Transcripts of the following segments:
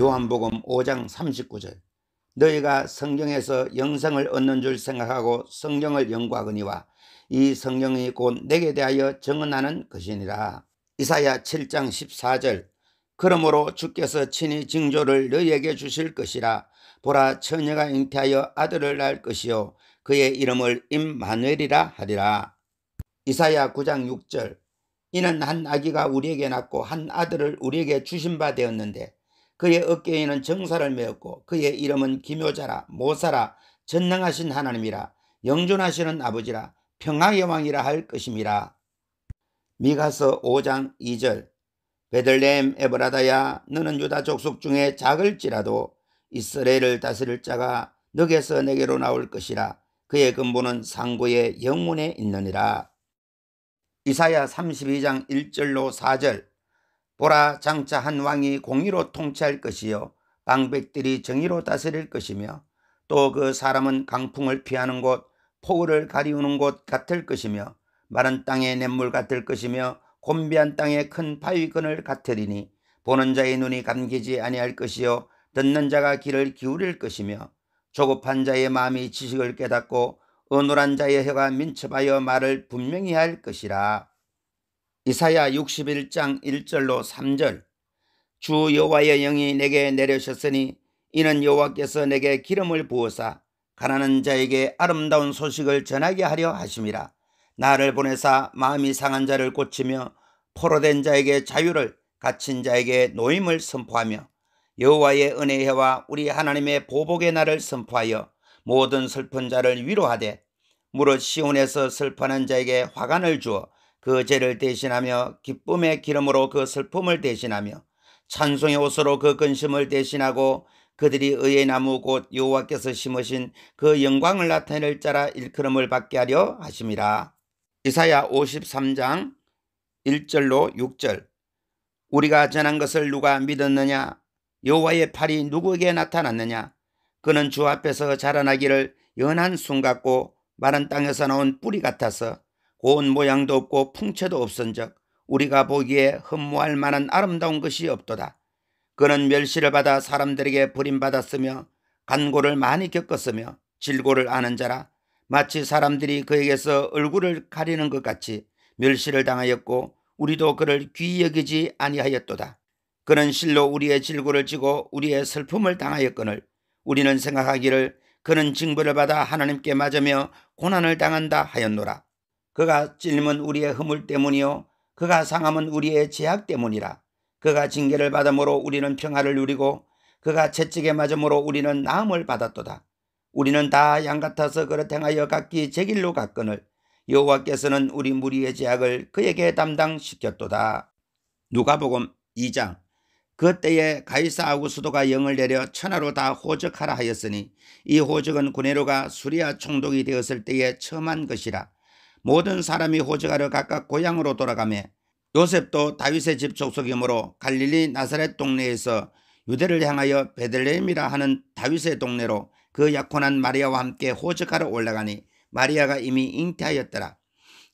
요한복음 5장 39절 너희가 성경에서 영생을 얻는 줄 생각하고 성경을 연구하거니와 이 성경이 곧 내게 대하여 증언하는 것이니라 이사야 7장 14절 그러므로 주께서 친히 징조를 너희에게 주실 것이라 보라 처녀가 잉태하여 아들을 낳을 것이요 그의 이름을 임마누엘이라 하리라 이사야 9장 6절 이는 한 아기가 우리에게 낳고 한 아들을 우리에게 주신 바 되었는데 그의 어깨에는 정사를 메었고 그의 이름은 기묘자라 모사라 전능하신 하나님이라 영존하시는 아버지라 평화의 왕이라 할것입니라 미가서 5장 2절 베들레헴 에브라다야 너는 유다 족속 중에 작을지라도 이스라엘을 다스릴 자가 너에서 내게로 나올 것이라 그의 근본은 상고의 영문에 있느니라. 이사야 32장 1절로 4절 보라 장차 한 왕이 공의로 통치할 것이요 방백들이 정의로 다스릴 것이며 또 그 사람은 강풍을 피하는 곳 폭우를 가리우는 곳 같을 것이며 마른 땅에 냇물 같을 것이며 곤비한 땅에큰 바위근을 같으리니 보는 자의 눈이 감기지 아니할 것이요 듣는 자가 귀를 기울일 것이며 조급한 자의 마음이 지식을 깨닫고 어눌한 자의 혀가 민첩하여 말을 분명히 할 것이라 이사야 61장 1절로 3절 주 여호와의 영이 내게 내려셨으니 이는 여호와께서 내게 기름을 부어사 가난한 자에게 아름다운 소식을 전하게 하려 하심이라 나를 보내사 마음이 상한 자를 고치며 포로된 자에게 자유를 갇힌 자에게 노임을 선포하며 여호와의 은혜와 우리 하나님의 보복의 날을 선포하여 모든 슬픈 자를 위로하되 무릇 시온에서 슬퍼하는 자에게 화관을 주어 그 죄를 대신하며 기쁨의 기름으로 그 슬픔을 대신하며 찬송의 옷으로 그 근심을 대신하고 그들이 의의 나무 곧 여호와께서 심으신 그 영광을 나타낼 자라 일컬음을 받게 하려 하심이라. 이사야 53장 1절로 6절 우리가 전한 것을 누가 믿었느냐 여호와의 팔이 누구에게 나타났느냐 그는 주 앞에서 자라나기를 연한 순 같고 마른 땅에서 나온 뿌리 같아서 고운 모양도 없고 풍채도 없은적 우리가 보기에 흠모할 만한 아름다운 것이 없도다. 그는 멸시를 받아 사람들에게 버림받았으며 간고를 많이 겪었으며 질고를 아는 자라 마치 사람들이 그에게서 얼굴을 가리는 것 같이 멸시를 당하였고 우리도 그를 귀히 여기지 아니하였도다. 그는 실로 우리의 질고를 지고 우리의 슬픔을 당하였거늘 우리는 생각하기를 그는 징벌을 받아 하나님께 맞으며 고난을 당한다 하였노라. 그가 찔은 우리의 흐물 때문이요 그가 상함은 우리의 제약 때문이라 그가 징계를 받음으로 우리는 평화를 누리고 그가 채찍에 맞음으로 우리는 나음을 받았도다 우리는 다 양 같아서 그릇 행하여 각기 제 길로 갔거늘 여호와께서는 우리 무리의 제약을 그에게 담당시켰도다 누가복음 2장 그때에 가이사 아우수도가 영을 내려 천하로 다 호적하라 하였으니 이 호적은 구네로가 수리아 총독이 되었을 때에 처음한 것이라 모든 사람이 호적하를 각각 고향으로 돌아가며 요셉도 다윗의 집 족속이므로 갈릴리 나사렛 동네에서 유대를 향하여 베들레헴이라 하는 다윗의 동네로 그 약혼한 마리아와 함께 호적하러 올라가니 마리아가 이미 잉태하였더라.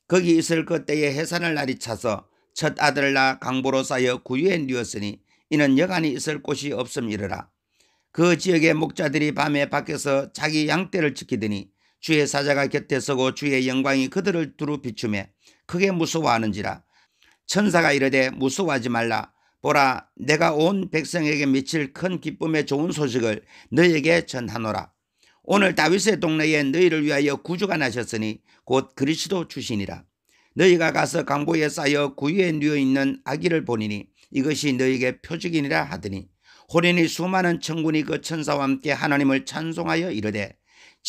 거기 있을 그때에 해산을 날이 차서 첫 아들을 낳아 강보로 쌓여 구유에 뉘었으니 이는 여간이 있을 곳이 없음이르라그 지역의 목자들이 밤에 밖에서 자기 양떼를 지키더니 주의 사자가 곁에 서고 주의 영광이 그들을 두루 비추매 크게 무서워하는지라 천사가 이르되 무서워하지 말라 보라 내가 온 백성에게 미칠 큰 기쁨의 좋은 소식을 너에게 전하노라 오늘 다윗의 동네에 너희를 위하여 구주가 나셨으니 곧 그리스도 주시니라 너희가 가서 강보에 쌓여 구유에 누워 있는 아기를 보니니 이것이 너희에게 표적이니라 하더니 호련이 수많은 천군이 그 천사와 함께 하나님을 찬송하여 이르되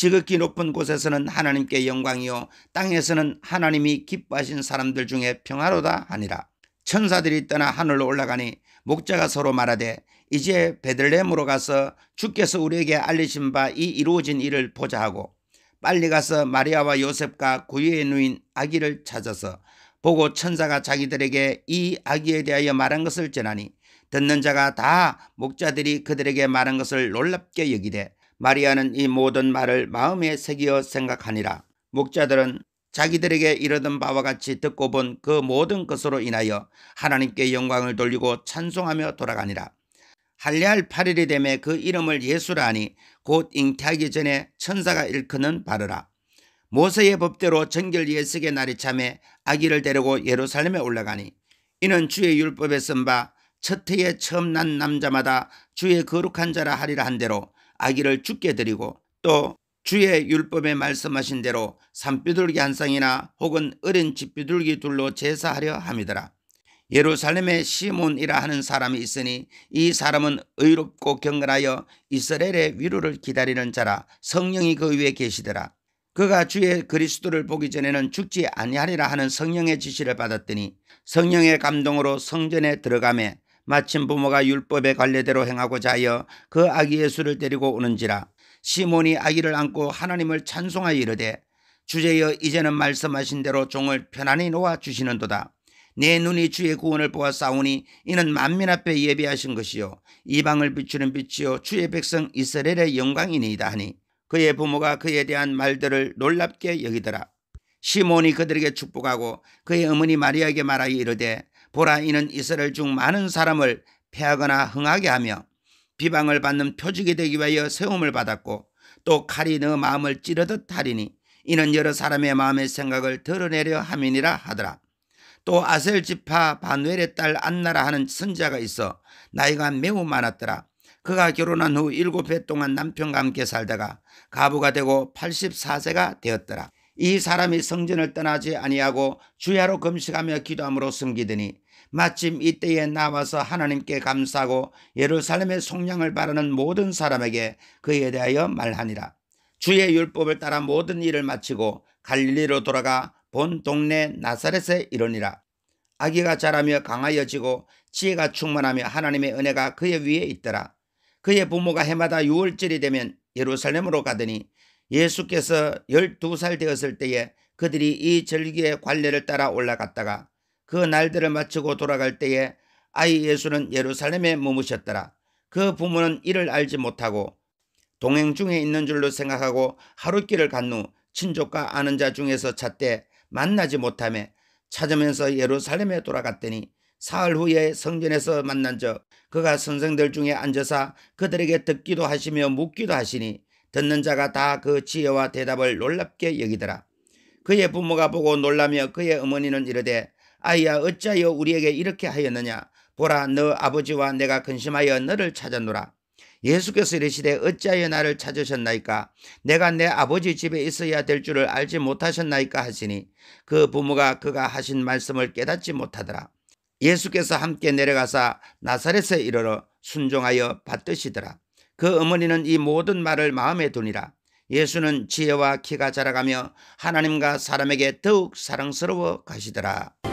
지극히 높은 곳에서는 하나님께 영광이요 땅에서는 하나님이 기뻐하신 사람들 중에 평화로다 하니라. 천사들이 떠나 하늘로 올라가니 목자가 서로 말하되 이제 베들레헴으로 가서 주께서 우리에게 알리신 바 이 이루어진 일을 보자 하고 빨리 가서 마리아와 요셉과 구유에 누인 아기를 찾아서 보고 천사가 자기들에게 이 아기에 대하여 말한 것을 전하니 듣는 자가 다 목자들이 그들에게 말한 것을 놀랍게 여기되 마리아는 이 모든 말을 마음에 새기어 생각하니라. 목자들은 자기들에게 이러던 바와 같이 듣고 본 그 모든 것으로 인하여 하나님께 영광을 돌리고 찬송하며 돌아가니라. 할례할 8일이 되매 그 이름을 예수라 하니 곧 잉태하기 전에 천사가 일컫는 바르라. 모세의 법대로 정결 예식의 날이 참에 아기를 데리고 예루살렘에 올라가니 이는 주의 율법에 쓴 바첫 해에 처음 난 남자마다 주의 거룩한 자라 하리라 한 대로 아기를 죽게 드리고 또 주의 율법에 말씀하신 대로 산비둘기 한 쌍이나 혹은 어린 집비둘기 둘로 제사하려 함이더라. 예루살렘에 시몬이라 하는 사람이 있으니 이 사람은 의롭고 경건하여 이스라엘의 위로를 기다리는 자라 성령이 그 위에 계시더라. 그가 주의 그리스도를 보기 전에는 죽지 아니하리라 하는 성령의 지시를 받았더니 성령의 감동으로 성전에 들어가매 마침 부모가 율법의 관례대로 행하고자 하여 그 아기 예수를 데리고 오는지라 시몬이 아기를 안고 하나님을 찬송하여 이르되 주제여 이제는 말씀하신 대로 종을 편안히 놓아 주시는도다. 내 눈이 주의 구원을 보아 싸우니 이는 만민 앞에 예비하신 것이요 이방을 비추는 빛이요 주의 백성 이스라엘의 영광이니이다 하니 그의 부모가 그에 대한 말들을 놀랍게 여기더라. 시몬이 그들에게 축복하고 그의 어머니 마리아에게 말하여 이르되 보라 이는 이스라엘 중 많은 사람을 패하거나 흥하게 하며 비방을 받는 표적이 되기 위하여 세움을 받았고 또 칼이 너 마음을 찌르듯 하리니 이는 여러 사람의 마음의 생각을 드러내려 함이니라 하더라. 또 아셀 지파 반누엘의딸 안나라 하는 선자가 있어 나이가 매우 많았더라. 그가 결혼한 후 일곱 해 동안 남편과 함께 살다가 가부가 되고 84세가 되었더라. 이 사람이 성전을 떠나지 아니하고 주야로 금식하며 기도함으로 숨기더니 마침 이때에 나와서 하나님께 감사하고 예루살렘의 속량을 바라는 모든 사람에게 그에 대하여 말하니라. 주의 율법을 따라 모든 일을 마치고 갈릴리로 돌아가 본 동네 나사렛에 이르니라. 아기가 자라며 강하여지고 지혜가 충만하며 하나님의 은혜가 그의 위에 있더라. 그의 부모가 해마다 유월절이 되면 예루살렘으로 가더니 예수께서 12살 되었을 때에 그들이 이 절기의 관례를 따라 올라갔다가 그 날들을 마치고 돌아갈 때에 아이 예수는 예루살렘에 머무셨더라. 그 부모는 이를 알지 못하고 동행 중에 있는 줄로 생각하고 하루길을간 후 친족과 아는 자 중에서 찾되 만나지 못하며 찾으면서 예루살렘에 돌아갔더니 사흘 후에 성전에서 만난 적 그가 선생들 중에 앉아서 그들에게 듣기도 하시며 묻기도 하시니 듣는 자가 다 그 지혜와 대답을 놀랍게 여기더라. 그의 부모가 보고 놀라며 그의 어머니는 이르되 아이야 어찌하여 우리에게 이렇게 하였느냐 보라 너 아버지와 내가 근심하여 너를 찾았노라. 예수께서 이르시되 어찌하여 나를 찾으셨나이까 내가 내 아버지 집에 있어야 될 줄을 알지 못하셨나이까 하시니 그 부모가 그가 하신 말씀을 깨닫지 못하더라. 예수께서 함께 내려가사 나사렛에 이르러 순종하여 받드시더라. 그 어머니는 이 모든 말을 마음에 두니라. 예수는 지혜와 키가 자라가며 하나님과 사람에게 더욱 사랑스러워 가시더라.